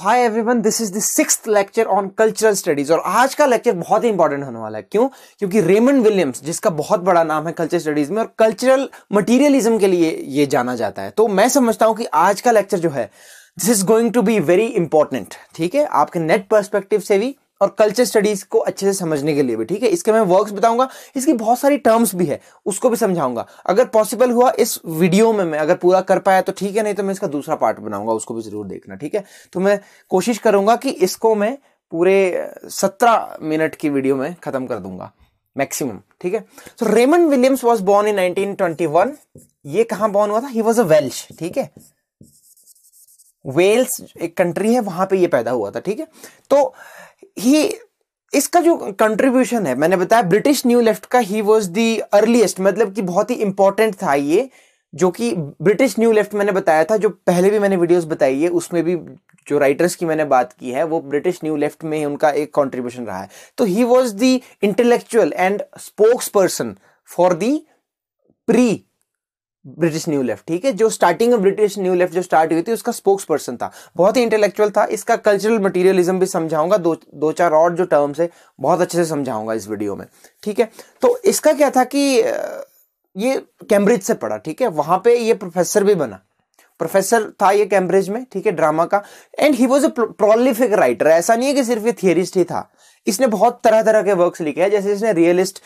hi everyone this is दिक्स sixth lecture on cultural studies और आज का लेक्चर बहुत ही इंपॉर्टेंट होने वाला है क्यों क्योंकि रेमंड विलियम्स जिसका बहुत बड़ा नाम है कल्चर स्टडीज में और कल्चरल मटेरियलिज्म के लिए ये जाना जाता है तो मैं समझता हूं कि आज का लेक्चर जो है this is going to be very important ठीक है आपके नेट परस्पेक्टिव से भी और कल्चर स्टडीज को अच्छे से समझने के लिए भी ठीक है इसके मैं वर्क्स बताऊंगा इसकी बहुत सारी टर्म्स भी है उसको भी समझाऊंगा अगर पॉसिबल हुआ इस वीडियो में मैं अगर पूरा कर पाया तो ठीक है नहीं तो मैं इसका दूसरा पार्ट बनाऊंगा उसको भी जरूर देखना ठीक है तो मैं कोशिश करूंगा कि इसको मैं पूरे सत्रह मिनट की वीडियो में खत्म कर दूंगा मैक्सिमम ठीक है so Raymond Williams was born in nineteen ये कहाँ बॉर्न हुआ था ही वॉज अ वेल्श ठीक है वेल्स एक कंट्री है वहां पे ये पैदा हुआ था ठीक है तो ही इसका जो कंट्रीब्यूशन है मैंने बताया ब्रिटिश न्यू लेफ्ट का ही वॉज दी अर्लीस्ट मतलब कि बहुत ही इंपॉर्टेंट था ये जो कि ब्रिटिश न्यू लेफ्ट मैंने बताया था जो पहले भी मैंने वीडियोस बताई है उसमें भी जो राइटर्स की मैंने बात की है वो ब्रिटिश न्यू लेफ्ट में ही उनका एक कंट्रीब्यूशन रहा है तो he was the intellectual and spokesperson for the pre British new left ठीक है जो स्टार्टिंग में ब्रिटिश न्यू लेफ्ट जो स्टार्ट हुई थी उसका स्पोक्स पर्सन था बहुत ही इंटेलेक्चुअल था इसका कल्चरल मटेरियलिज्म भी समझाऊंगा दो दो चार और जो टर्म्स है बहुत अच्छे से समझाऊंगा इस वीडियो में ठीक है तो इसका क्या था कि ये कैम्ब्रिज से पढ़ा ठीक है वहां पे ये प्रोफेसर भी बना प्रोफेसर था ये कैम्ब्रिज में ठीक है ड्रामा का end he was a prolific writer ऐसा नहीं है कि सिर्फ ये थियरिस्ट ही था इसने बहुत तरह तरह के वर्क्स लिखे हैं जैसे इसने रियलिस्ट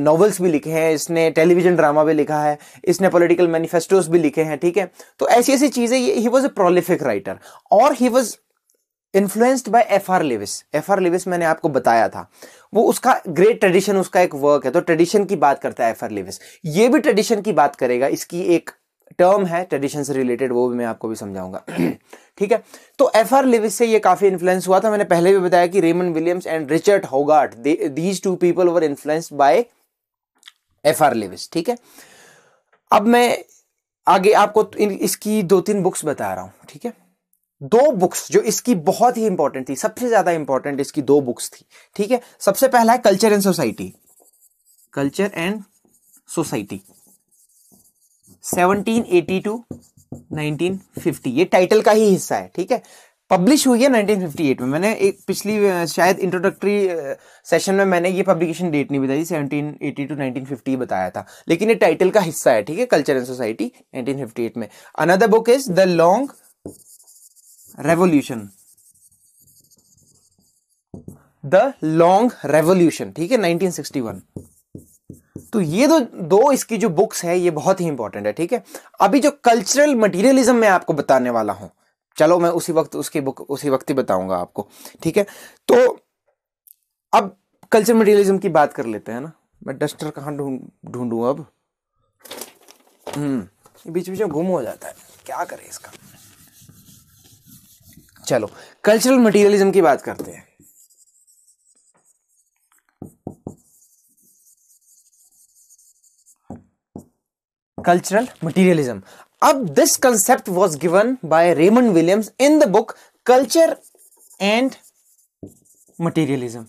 नॉवेल्स भी लिखे हैं इसने टेलीविजन ड्रामा भी लिखा है इसने पॉलिटिकल मैनिफेस्टोस भी लिखे हैं ठीक है तो ऐसी ऐसी चीजें he was a prolific writer और he was influenced by F R Leavis F R Leavis मैंने आपको बताया था वो उसका ग्रेट ट्रेडिशन उसका एक वर्क है तो ट्रेडिशन की बात करता है एफ आर लिविस ये भी ट्रेडिशन की बात करेगा इसकी एक टर्म है ट्रेडिशन से रिलेटेड वो भी मैं आपको भी समझाऊंगा ठीक है तो एफ आर लिविस से ये काफ़ी इन्फ्लुएंस हुआ था मैंने पहले भी बताया कि Raymond Williams and Richard Hoggart these two people were influenced by F R Leavis ठीक है अब मैं आगे आपको इसकी दो तीन बुक्स बता रहा हूं ठीक है दो बुक्स जो इसकी बहुत ही इंपॉर्टेंट थी सबसे ज्यादा इंपॉर्टेंट इसकी दो बुक्स थी ठीक है सबसे पहला है culture and society culture and society 1782 1950 ये टाइटल का ही हिस्सा है ठीक है पब्लिश हुई है 1958 में मैंने एक पिछली शायद इंट्रोडक्टरी सेशन में मैंने ये पब्लिकेशन डेट नहीं बताई एटी टू 1950 बताया था लेकिन ये टाइटल का हिस्सा है ठीक है कल्चर एंड सोसाइटी 1958 में another book is the long revolution the long revolution ठीक है 1961 तो ये दो दो इसकी जो बुक्स है ये बहुत ही इंपॉर्टेंट है ठीक है अभी जो कल्चरल मटीरियलिज्म मैं आपको बताने वाला हूं चलो मैं उसी वक्त उसकी बुक उसी वक्त ही बताऊंगा आपको ठीक है तो अब कल्चर मटीरियलिज्म की बात कर लेते हैं ना मैं डस्टर कहाँ ढूंढ ढूंढूँ अब हम्म बीच बीच में गुम हो जाता है क्या करें इसका चलो कल्चरल मटीरियलिज्म की बात करते हैं कल्चरल मटीरियलिज्म अब this concept was given by Raymond Williams in the book culture and materialism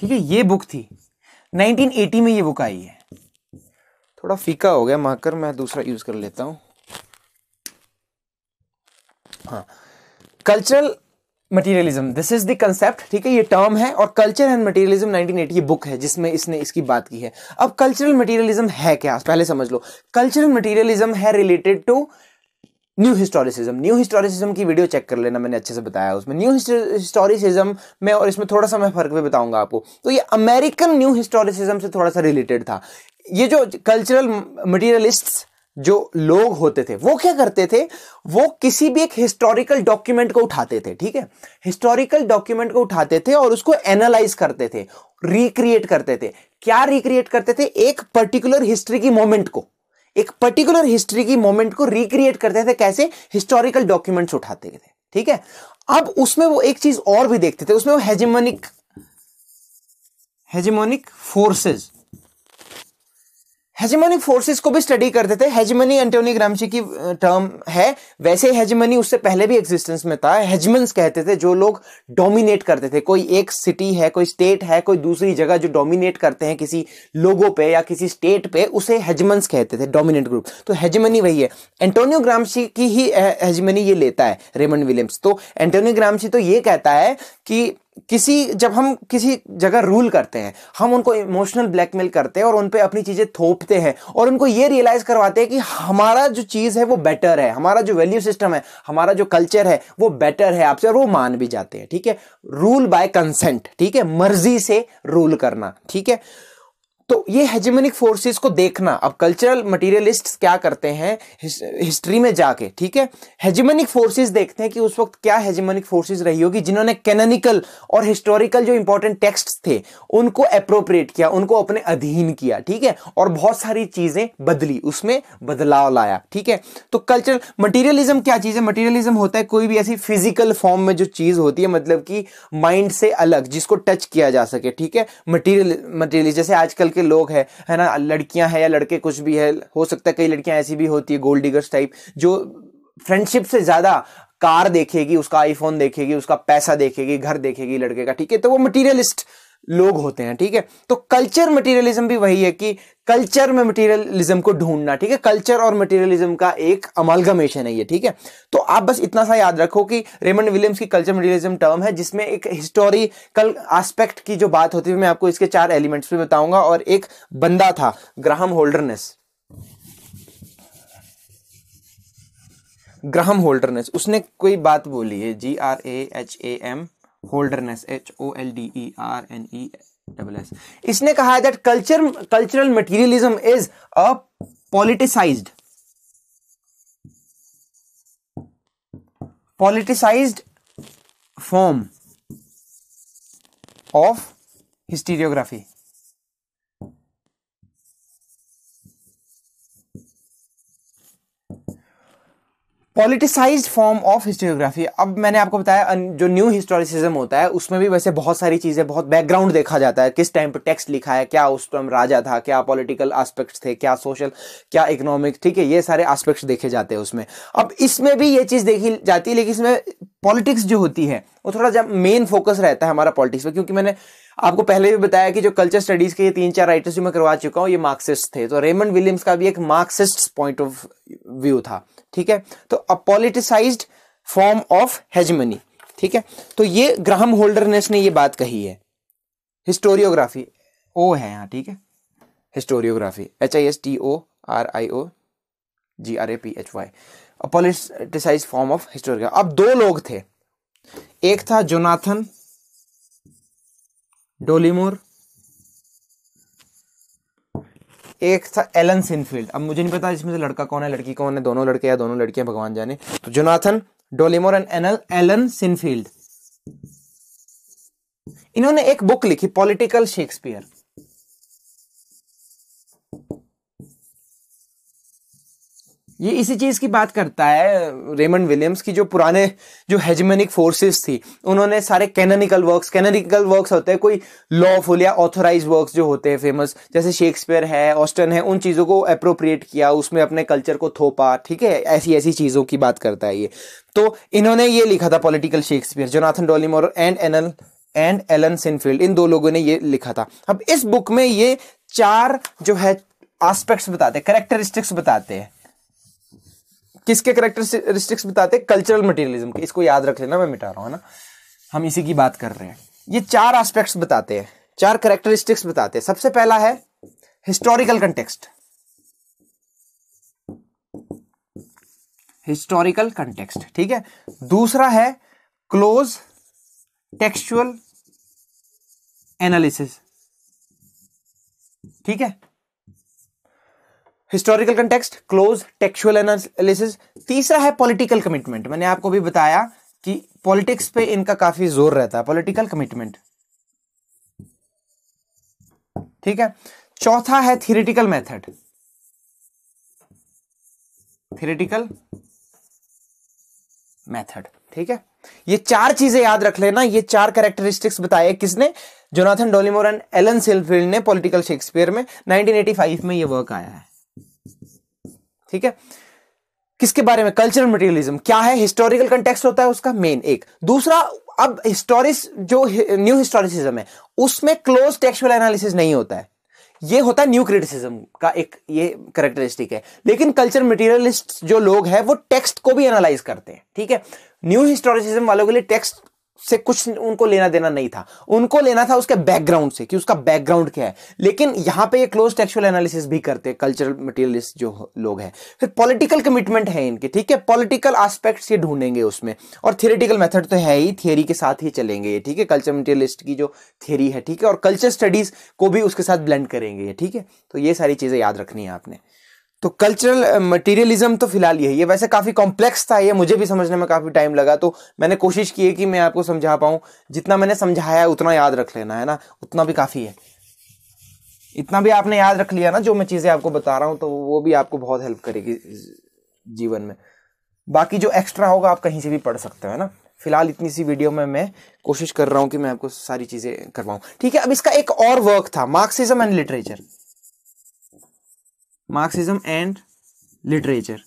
ठीक है ये बुक थी 1980 में ये बुक आई है थोड़ा फीका हो गया माकर मैं दूसरा यूज कर लेता हूं हाँ cultural materialism this is the concept ठीक है ये टर्म है और कल्चर एंड मटीरियलिज्म 1980 ये बुक है जिसमें इसने इसकी बात की है अब कल्चरल मटीरियलिज्म है क्या पहले समझ लो कल्चरल मटीरियलिज्म है related to new historicism new historicism की वीडियो चेक कर लेना मैंने अच्छे से बताया उसमें न्यू हिस्टोरिसिज्म में और इसमें थोड़ा सा मैं फर्क भी बताऊंगा आपको तो ये अमेरिकन न्यू हिस्टोरिसिज्म से थोड़ा सा रिलेटेड था ये जो कल्चरल मटीरियलिस्ट जो लोग होते थे वो क्या करते थे वो किसी भी एक हिस्टोरिकल डॉक्यूमेंट को उठाते थे ठीक है हिस्टोरिकल डॉक्यूमेंट को उठाते थे और उसको एनालाइज करते थे रिक्रिएट करते थे क्या रिक्रिएट करते थे एक पर्टिकुलर हिस्ट्री की मोमेंट को एक पर्टिकुलर हिस्ट्री की मोमेंट को रिक्रिएट करते थे कैसे हिस्टोरिकल डॉक्यूमेंट्स उठाते थे ठीक है अब उसमें वो एक चीज और भी देखते थे उसमें वो hegemonic hegemonic forces hegemony forces को भी स्टडी करते थे हेजमनी एंटोनी ग्रामची की टर्म है वैसे हेजमनी उससे पहले भी एग्जिस्टेंस में था हेजमन्स कहते थे जो लोग डोमिनेट करते थे कोई एक सिटी है कोई स्टेट है कोई दूसरी जगह जो डोमिनेट करते हैं किसी लोगों पे या किसी स्टेट पे उसे हेजमन्स कहते थे डोमिनेट ग्रुप तो हेजमनी वही है एंटोनियो ग्रामची की ही हेजमनी ये लेता है रेमन विलियम्स तो एंटोनियो ग्रामची तो ये कहता है कि किसी जब हम किसी जगह रूल करते हैं हम उनको इमोशनल ब्लैकमेल करते हैं और उन पर अपनी चीज़ें थोपते हैं और उनको ये रियलाइज़ करवाते हैं कि हमारा जो चीज़ है वो बेटर है हमारा जो वैल्यू सिस्टम है हमारा जो कल्चर है वो बेटर है आपसे और वो मान भी जाते हैं ठीक है रूल बाय कंसेंट ठीक है मर्जी से रूल करना ठीक है तो ये हेजेमोनिक फोर्सेस को देखना अब कल्चरल मटेरियलिस्ट्स क्या करते हैं हिस्ट्री में जाके ठीक है हेजेमोनिक फोर्सेस देखते हैं कि उस वक्त क्या हेजेमोनिक फोर्सेस रही होगी जिन्होंने कैनोनिकल और हिस्टोरिकल जो इंपॉर्टेंट टेक्स्ट थे उनको अप्रोप्रिएट किया उनको अपने अधीन किया ठीक है और बहुत सारी चीजें बदली उसमें बदलाव लाया ठीक है तो कल्चरल मटीरियलिज्म क्या चीज है मटीरियलिज्म होता है कोई भी ऐसी फिजिकल फॉर्म में जो चीज होती है मतलब कि माइंड से अलग जिसको टच किया जा सके ठीक है मटीरियल मटीरियल जैसे आजकल के लोग हैं है ना लड़कियां हैं या लड़के कुछ भी है हो सकता है कई लड़कियां ऐसी भी होती है गोल्ड डिगर्स टाइप जो फ्रेंडशिप से ज्यादा कार देखेगी उसका आईफोन देखेगी उसका पैसा देखेगी घर देखेगी लड़के का ठीक है तो वो मटीरियलिस्ट लोग होते हैं ठीक है तो कल्चर मटेरियलिज्म भी वही है कि कल्चर में मटेरियलिज्म को ढूंढना ठीक है कल्चर और मटेरियलिज्म का एक अमलगमेशन है ये ठीक है तो आप बस इतना सा याद रखो कि रेमंड विलियम्स की कल्चर मटेरियलिज्म टर्म है जिसमें एक हिस्टोरिकल एस्पेक्ट की जो बात होती है मैं आपको इसके चार एलिमेंट्स भी बताऊंगा और एक बंदा था ग्राहम होल्डरनेस ग्राहम होल्डरनेस उसने कोई बात बोली है G R A H A M Holderness H O L D E R N E double S इसने कहा है that culture cultural materialism is a politicise politicise form of historiography politicise form of historiography अब मैंने आपको बताया जो new historicism होता है उसमें भी वैसे बहुत सारी चीज़ें बहुत बैकग्राउंड देखा जाता है किस टाइम पर टेक्स्ट लिखा है क्या उस टाइम राजा था क्या पॉलिटिकल एस्पेक्ट्स थे क्या सोशल क्या इकोनॉमिक ठीक है ये सारे एस्पेक्ट्स देखे जाते हैं उसमें अब इसमें भी ये चीज़ देखी जाती है लेकिन इसमें पॉलिटिक्स जो होती है वो थोड़ा जब मेन फोकस रहता है हमारा पॉलिटिक्स पर क्योंकि मैंने आपको पहले भी बताया कि जो कल्चर स्टडीज के ये तीन चार राइटर्स जो मैं करवा चुका हूँ ये मार्क्सिस्ट थे तो रेमंड विलियम्स का भी एक मार्क्सिस्ट पॉइंट ऑफ व्यू था ठीक है तो a politicise form of hegemony ठीक है तो ये ग्राहम होल्डरनेस ने ये बात कही है हिस्टोरियोग्राफी ओ है यहाँ ठीक है historiography H I S T O R I O G R A P H Y a politicise form of historiography अब दो लोग थे एक था जोनाथन डोलीमोर एक था एलन सिनफील्ड अब मुझे नहीं पता इसमें से लड़का कौन है लड़की कौन है दोनों लड़के या दोनों लड़कियां भगवान जाने तो Jonathan Dollimore and Alan Sinfield इन्होंने एक बुक लिखी पॉलिटिकल शेक्सपियर ये इसी चीज़ की बात करता है रेमंड विलियम्स की जो पुराने जो हेजमेनिक फोर्सेस थी उन्होंने सारे कैननिकल वर्क्स कैनोनिकल वर्क्स होते हैं कोई लॉफुल या ऑथोराइज वर्क्स जो होते हैं फेमस जैसे शेक्सपियर है ऑस्टन है उन चीज़ों को अप्रोप्रिएट किया उसमें अपने कल्चर को थोपा ठीक है ऐसी ऐसी चीज़ों की बात करता है ये तो इन्होंने ये लिखा था political Shakespeare Jonathan Dollimore and एनल एंड एलन सिनफील्ड इन दो लोगों ने ये लिखा था अब इस बुक में ये चार जो है एस्पेक्ट्स बताते हैं करेक्टरिस्टिक्स बताते हैं किसके करेक्टरिस्टिक्स बताते हैं कल्चरल मटेरियलिज्म के इसको याद रख लेना मैं मिटा रहा हूँ ना हम इसी की बात कर रहे हैं ये चार आस्पेक्ट्स बताते हैं चार करेक्टरिस्टिक्स बताते हैं सबसे पहला है हिस्टोरिकल कंटेक्सट हिस्टोरिकल कंटेक्सट ठीक है दूसरा है क्लोज टेक्सचुअल एनालिसिस ठीक है historical context close textual analysis तीसरा है पॉलिटिकल कमिटमेंट मैंने आपको भी बताया कि पॉलिटिक्स पे इनका काफी जोर रहता है पॉलिटिकल कमिटमेंट ठीक है चौथा है थियरिटिकल मेथड थियरिटिकल मेथड ठीक है ये चार चीजें याद रख लेना ये चार कैरेक्टरिस्टिक्स बताए किसने Jonathan Dollimore and Alan Sinfield ने पॉलिटिकल शेक्सपियर में 1985 में ये वर्क आया है ठीक है किसके बारे में कल्चरल मटेरियलिज्म क्या है हिस्टोरिकल कंटेक्स्ट होता है उसका मेन एक दूसरा अब हिस्टोरिस जो न्यू हिस्टोरिसिज्म है उसमें क्लोज टेक्सुअल एनालिसिस नहीं होता है ये होता है न्यू क्रिटिसिज्म का एक ये करेक्टरिस्टिक है लेकिन कल्चर मटेरियलिस्ट जो लोग हैं वो टेक्स्ट को भी एनालाइज करते हैं ठीक है न्यू हिस्टोरिसिज्म वालों के लिए टेक्स्ट से कुछ उनको लेना देना नहीं था उनको लेना था उसके बैकग्राउंड से कि उसका बैकग्राउंड क्या है लेकिन यहां पे ये क्लोज टेक्सुअल एनालिसिस भी करते हैं कल्चरल मटेरियलिस्ट जो लोग हैं फिर पॉलिटिकल कमिटमेंट है इनके ठीक है पॉलिटिकल आस्पेक्ट्स ये ढूंढेंगे उसमें और थियरिटिकल मेथड तो है ही थियरी के साथ ही चलेंगे ये ठीक है कल्चर मटेरियलिस्ट की जो थियरी है ठीक है और कल्चर स्टडीज को भी उसके साथ ब्लेंड करेंगे ये ठीक है तो ये सारी चीज़ें याद रखनी है आपने तो कल्चरल मटेरियलिज्म तो फिलहाल यही है वैसे काफ़ी कॉम्प्लेक्स था ये मुझे भी समझने में काफ़ी टाइम लगा तो मैंने कोशिश की है कि मैं आपको समझा पाऊँ जितना मैंने समझाया उतना याद रख लेना है ना उतना भी काफ़ी है इतना भी आपने याद रख लिया ना जो मैं चीज़ें आपको बता रहा हूँ तो वो भी आपको बहुत हेल्प करेगी जीवन में बाकी जो एक्स्ट्रा होगा आप कहीं से भी पढ़ सकते हो है ना फिलहाल इतनी सी वीडियो में मैं कोशिश कर रहा हूँ कि मैं आपको सारी चीज़ें करवाऊँ ठीक है अब इसका एक और वर्क था Marxism and literature Marxism and literature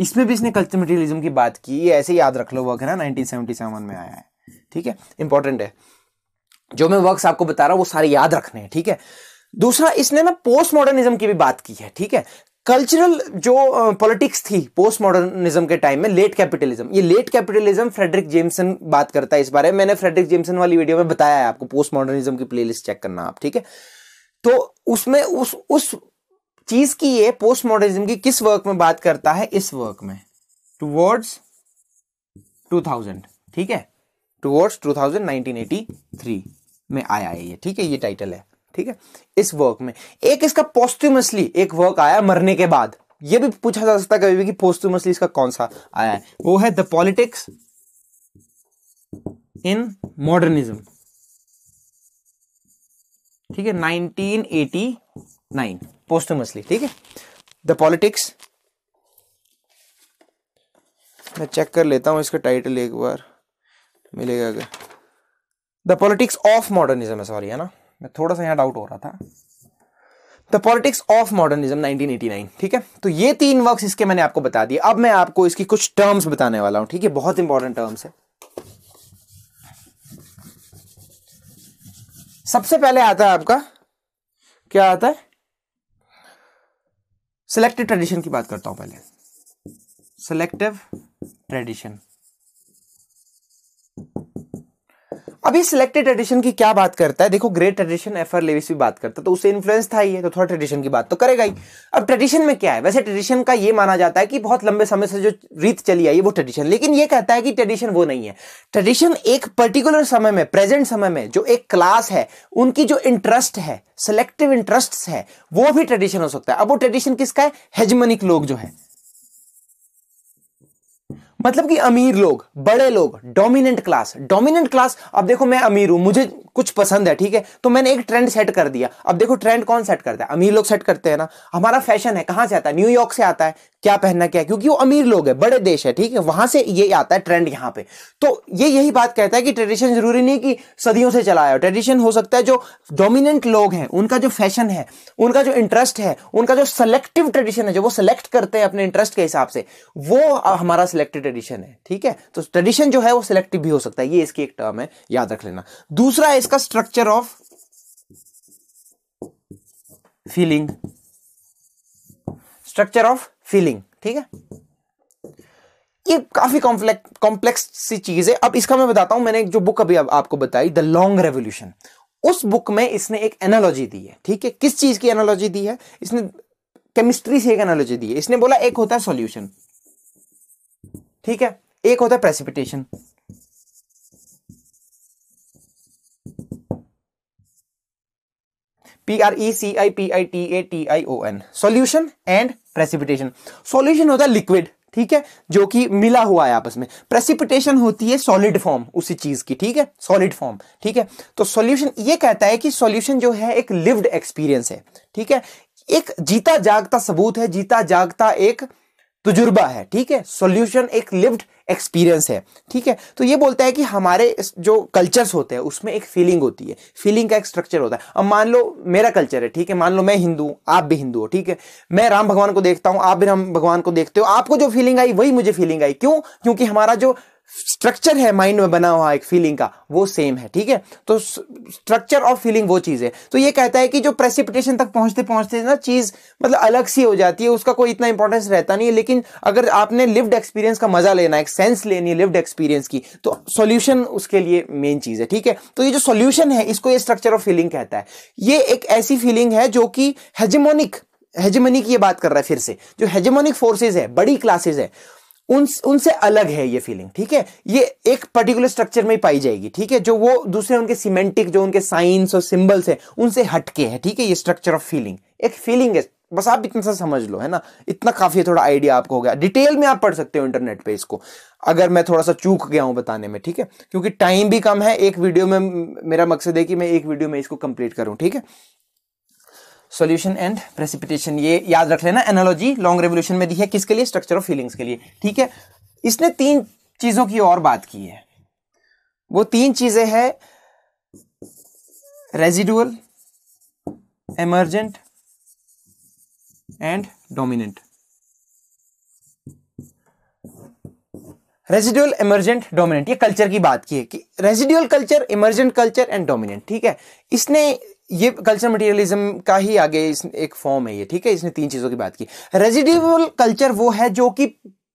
इसमें भी इसने कल्चर मटेरियलिज्म की बात की ये ऐसे याद रख लो वर्क है ना 1977 में आया है ठीक है इंपॉर्टेंट है जो मैं वर्क आपको बता रहा हूं वो सारे याद रखने हैं ठीक है दूसरा इसने ना पोस्ट मॉडर्निज्म की भी बात की है ठीक है कल्चरल जो पॉलिटिक्स थी पोस्ट मॉडर्निज्म के टाइम में लेट कैपिटलिज्म ये लेट कैपिटलिज्म फ्रेडरिक जेमसन बात करता है इस बारे में मैंने फ्रेडरिक जेमसन वाली वीडियो में बताया है आपको पोस्ट मॉडर्निज्म की प्लेलिस्ट चेक करना आप ठीक है तो उसमें उस उस चीज की ये पोस्ट मॉडर्निज्म की किस वर्क में बात करता है इस वर्क में टूवर्ड्स 2000 ठीक है टूवर्ड्स 2000 1983 में आया है ये ठीक है ये टाइटल है ठीक है इस वर्क में एक इसका पोस्ट्यूमसली एक वर्क आया मरने के बाद ये भी पूछा जा सकता है कभी भी कि पोस्ट्यूमसली इसका कौन सा आया है वो है द पॉलिटिक्स इन मॉडर्निज्म ठीक है 1989 पोस्टमसली ठीक है द पॉलिटिक्स मैं चेक कर लेता हूं इसका टाइटल एक बार मिलेगा अगर द पॉलिटिक्स ऑफ मॉडर्निज्म है सॉरी है ना मैं थोड़ा सा यहां डाउट हो रहा था द पॉलिटिक्स ऑफ मॉडर्निज्म 1989 ठीक है तो ये तीन वर्क्स इसके मैंने आपको बता दिए अब मैं आपको इसकी कुछ टर्म्स बताने वाला हूं ठीक है बहुत इंपॉर्टेंट टर्म्स है सबसे पहले आता है आपका क्या आता है सिलेक्टिव ट्रेडिशन की बात करता हूं पहले सिलेक्टिव ट्रेडिशन अभी सिलेक्टेड ट्रेडिशन की क्या बात करता है देखो great tradition F R Leavis भी बात करता है तो उससे इन्फ्लुएंस था ही है तो थोड़ा ट्रेडिशन की बात तो करेगा ही अब ट्रेडिशन में क्या है वैसे ट्रेडिशन का ये माना जाता है कि बहुत लंबे समय से जो रीत चली आई है वो ट्रेडिशन लेकिन ये कहता है कि ट्रेडिशन वो नहीं है ट्रेडिशन एक पर्टिकुलर समय में प्रेजेंट समय में जो एक क्लास है उनकी जो इंटरेस्ट है सिलेक्टिव इंटरेस्ट है वो भी ट्रेडिशन हो सकता है अब वो ट्रेडिशन किसका है हेजमनिक लोग जो है मतलब कि अमीर लोग बड़े लोग डोमिनेंट क्लास डोमिनेंट क्लास अब देखो मैं अमीर हूं मुझे कुछ पसंद है ठीक है तो मैंने एक ट्रेंड सेट कर दिया अब देखो ट्रेंड कौन सेट करता है अमीर लोग सेट करते हैं ना हमारा फैशन है कहां से आता है न्यूयॉर्क से आता है क्या पहनना क्या क्योंकि वो अमीर लोग है बड़े देश है ठीक है वहां से ये आता है ट्रेंड यहाँ पे तो ये यही बात कहता है कि ट्रेडिशन जरूरी नहीं कि सदियों से चला आया ट्रेडिशन हो सकता है जो डोमिनेंट लोग हैं उनका जो फैशन है उनका जो इंटरेस्ट है उनका जो सेलेक्टिव ट्रेडिशन है जो वो सिलेक्ट करते हैं अपने इंटरेस्ट के हिसाब से वो हमारा सिलेक्टेड ट्रेडिशन है ठीक है तो ट्रेडिशन जो है वो सिलेक्टिव भी हो सकता है ये इसकी एक टर्म है याद रख लेना दूसरा है इसका structure of feeling structure of feeling ठीक है ये काफी कॉम्प्लेक्स कॉम्प्लेक्स सी चीज है अब इसका मैं बताता हूं मैंने जो बुक अभी आप, आपको बताई द लॉन्ग रेवोल्यूशन उस बुक में इसने एक एनालॉजी दी है ठीक है किस चीज की एनालॉजी दी है इसने केमिस्ट्री से एक एनालॉजी दी है इसने बोला एक होता है सॉल्यूशन ठीक है एक होता है precipitation P R E C I P I T A T I O N solution and precipitation solution होता है लिक्विड ठीक है जो कि मिला हुआ है आपस में प्रेसिपिटेशन होती है सॉलिड फॉर्म उसी चीज की ठीक है सॉलिड फॉर्म ठीक है तो सॉल्यूशन ये कहता है कि सॉल्यूशन जो है एक लिव्ड एक्सपीरियंस है ठीक है एक जीता जागता सबूत है जीता जागता एक तजुर्बा है ठीक है सॉल्यूशन एक लिव्ड एक्सपीरियंस है ठीक है तो ये बोलता है कि हमारे जो कल्चर्स होते हैं उसमें एक फीलिंग होती है फीलिंग का एक स्ट्रक्चर होता है अब मान लो मेरा कल्चर है ठीक है मान लो मैं हिंदू आप भी हिंदू हो ठीक है मैं राम भगवान को देखता हूँ आप भी राम भगवान को देखते हो आपको जो फीलिंग आई वही मुझे फीलिंग आई क्यों क्योंकि हमारा जो स्ट्रक्चर है माइंड में बना हुआ एक फीलिंग का वो सेम है ठीक है तो स्ट्रक्चर ऑफ फीलिंग वो चीज़ है तो ये कहता है कि जो प्रेसिपिटेशन तक पहुंचते पहुंचते ना चीज़ मतलब अलग सी हो जाती है उसका कोई इतना इंपॉर्टेंस रहता नहीं है लेकिन अगर आपने लिव्ड एक्सपीरियंस का मजा लेना एक सेंस लेनी है लिव्ड एक्सपीरियंस की तो सोल्यूशन उसके लिए मेन चीज़ है ठीक है तो ये जो सोल्यूशन है इसको ये स्ट्रक्चर ऑफ फीलिंग कहता है ये एक ऐसी फीलिंग है जो कि हेजेमोनिक हेजमोनिक ये बात कर रहा है फिर से जो हेजेमोनिक फोर्सेज है बड़ी क्लासेज है उन उनसे अलग है ये फीलिंग ठीक है ये एक पर्टिकुलर स्ट्रक्चर में ही पाई जाएगी ठीक है जो वो दूसरे उनके सीमेंटिक जो उनके साइंस और सिंबल्स है उनसे हटके है ठीक है ये स्ट्रक्चर ऑफ फीलिंग एक फीलिंग है बस आप इतना सा समझ लो है ना इतना काफी थोड़ा आइडिया आपको हो गया डिटेल में आप पढ़ सकते हो इंटरनेट पे इसको अगर मैं थोड़ा सा चूक गया हूं बताने में ठीक है क्योंकि टाइम भी कम है एक वीडियो में मेरा मकसद है कि मैं एक वीडियो में इसको कंप्लीट करूं ठीक है सोल्यूशन एंड प्रेसिपिटेशन ये याद रख लेना एनोलॉजी लॉन्ग रेवोल्यूशन में दी है किसके लिए स्ट्रक्चर ऑफ फीलिंग्स के लिए ठीक है इसने तीन चीजों की और बात की है वो तीन चीजें है residual emergent and dominant residual emergent dominant ये कल्चर की बात की है कि residual culture emergent culture and dominant ठीक है इसने ये कल्चर मटेरियलिज्म का ही आगे इस एक फॉर्म है ये ठीक है इसने तीन चीजों की बात की रेजिड्यूअल कल्चर वो है जो कि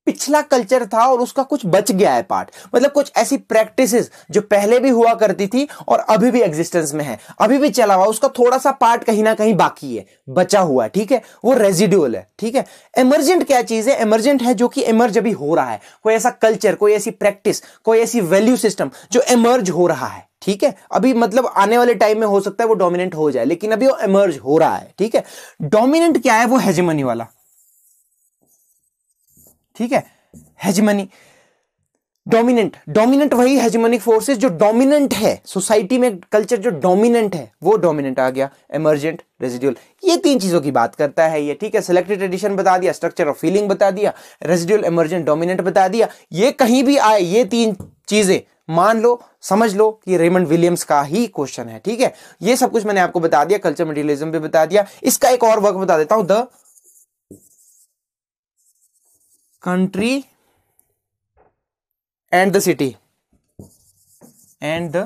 पिछला कल्चर था और उसका कुछ बच गया है पार्ट मतलब कुछ ऐसी प्रैक्टिसेस जो पहले भी हुआ करती थी और अभी भी एग्जिस्टेंस में है अभी भी चला हुआ उसका थोड़ा सा पार्ट कहीं ना कहीं बाकी है बचा हुआ है ठीक है वो रेजिड्यूअल है ठीक है इमरजेंट क्या चीज है इमरजेंट है जो कि एमर्ज अभी हो रहा है कोई ऐसा कल्चर कोई ऐसी प्रैक्टिस कोई ऐसी वैल्यू सिस्टम जो एमर्ज हो रहा है ठीक है अभी मतलब आने वाले टाइम में हो सकता है वो डोमिनेंट हो जाए लेकिन अभी वो एमर्ज हो रहा है ठीक है डोमिनेंट क्या है वो हेजमनी वाला ठीक है हेजमनी डोमिनेंट डोमिनेंट वही हेजमनिक फोर्सेस जो डोमिनेंट है सोसाइटी में कल्चर जो डोमिनेंट है वो डोमिनेंट आ गया एमरजेंट रेजिड्यूल ये तीन चीज़ों की बात करता है ये ठीक है सिलेक्टेड ट्रेडिशन बता दिया स्ट्रक्चर ऑफ फीलिंग बता दिया रेजिड्यूल एमरजेंट डोमिनेंट बता दिया ये कहीं भी आए ये तीन चीज़ें मान लो समझ लो कि रेमंड विलियम्स का ही क्वेश्चन है ठीक है ये सब कुछ मैंने आपको बता दिया कल्चर मटीरियलिज्म भी बता दिया इसका एक और वर्क बता देता हूं the country and the city and the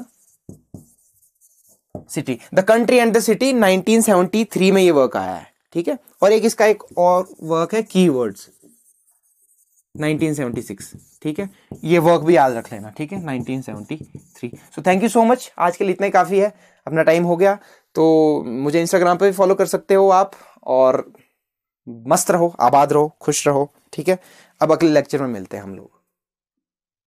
city the country and the city 1973 में ये वर्क आया है ठीक है और एक इसका एक और वर्क है की 1976 ठीक है ये वर्क भी याद रख लेना ठीक है 1973 so thank you so much आज के लिए इतना ही काफ़ी है अपना टाइम हो गया तो मुझे इंस्टाग्राम पे भी फॉलो कर सकते हो आप और मस्त रहो आबाद रहो खुश रहो ठीक है अब अगले लेक्चर में मिलते हैं हम लोग